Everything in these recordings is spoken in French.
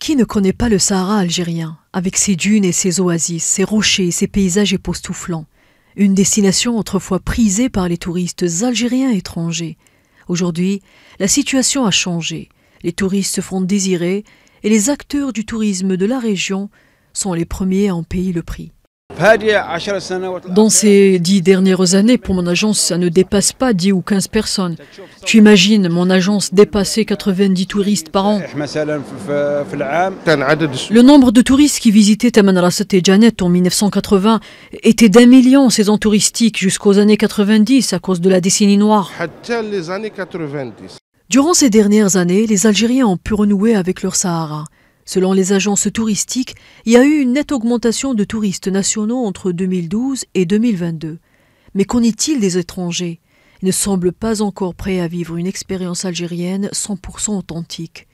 Qui ne connaît pas le Sahara algérien, avec ses dunes et ses oasis, ses rochers et ses paysages époustouflants Une destination autrefois prisée par les touristes algériens étrangers. Aujourd'hui, la situation a changé. Les touristes se font désirer et les acteurs du tourisme de la région sont les premiers à en payer le prix. Dans ces dix dernières années, pour mon agence, ça ne dépasse pas 10 ou 15 personnes. Tu imagines mon agence dépasser 90 touristes par an. Le nombre de touristes qui visitaient Tamanrasset et Janet en 1980 était d'un million en saison touristique jusqu'aux années 90 à cause de la décennie noire. Durant ces dernières années, les Algériens ont pu renouer avec leur Sahara. Selon les agences touristiques, il y a eu une nette augmentation de touristes nationaux entre 2012 et 2022. Mais qu'en est-il des étrangers Ils ne semblent pas encore prêts à vivre une expérience algérienne 100% authentique.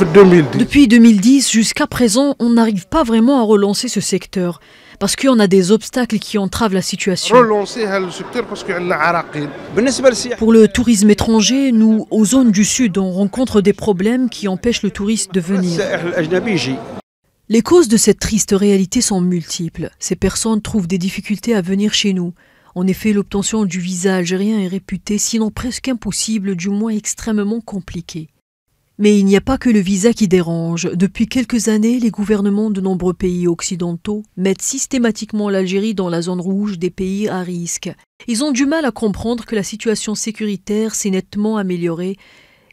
Depuis 2010 jusqu'à présent, on n'arrive pas vraiment à relancer ce secteur parce qu'on a des obstacles qui entravent la situation. Pour le tourisme étranger, nous, aux zones du sud, on rencontre des problèmes qui empêchent le touriste de venir. Les causes de cette triste réalité sont multiples. Ces personnes trouvent des difficultés à venir chez nous. En effet, l'obtention du visa algérien est réputée, sinon presque impossible, du moins extrêmement compliquée. Mais il n'y a pas que le visa qui dérange. Depuis quelques années, les gouvernements de nombreux pays occidentaux mettent systématiquement l'Algérie dans la zone rouge des pays à risque. Ils ont du mal à comprendre que la situation sécuritaire s'est nettement améliorée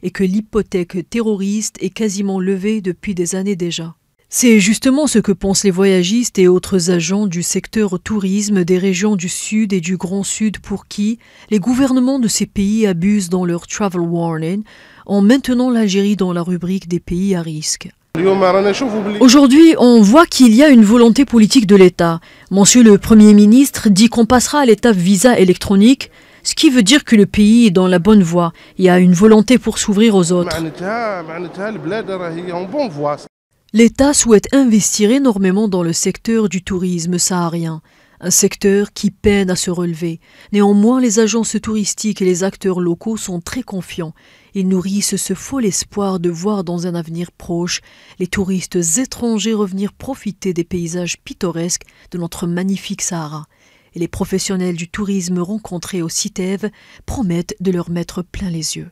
et que l'hypothèque terroriste est quasiment levée depuis des années déjà. C'est justement ce que pensent les voyagistes et autres agents du secteur tourisme des régions du Sud et du Grand Sud pour qui les gouvernements de ces pays abusent dans leur travel warning en maintenant l'Algérie dans la rubrique des pays à risque. Aujourd'hui, on voit qu'il y a une volonté politique de l'État. Monsieur le Premier ministre dit qu'on passera à l'étape visa électronique, ce qui veut dire que le pays est dans la bonne voie. Il y a une volonté pour s'ouvrir aux autres. L'État souhaite investir énormément dans le secteur du tourisme saharien, un secteur qui peine à se relever. Néanmoins, les agences touristiques et les acteurs locaux sont très confiants. Ils nourrissent ce faux espoir de voir dans un avenir proche les touristes étrangers revenir profiter des paysages pittoresques de notre magnifique Sahara. Et les professionnels du tourisme rencontrés au CITEV promettent de leur mettre plein les yeux.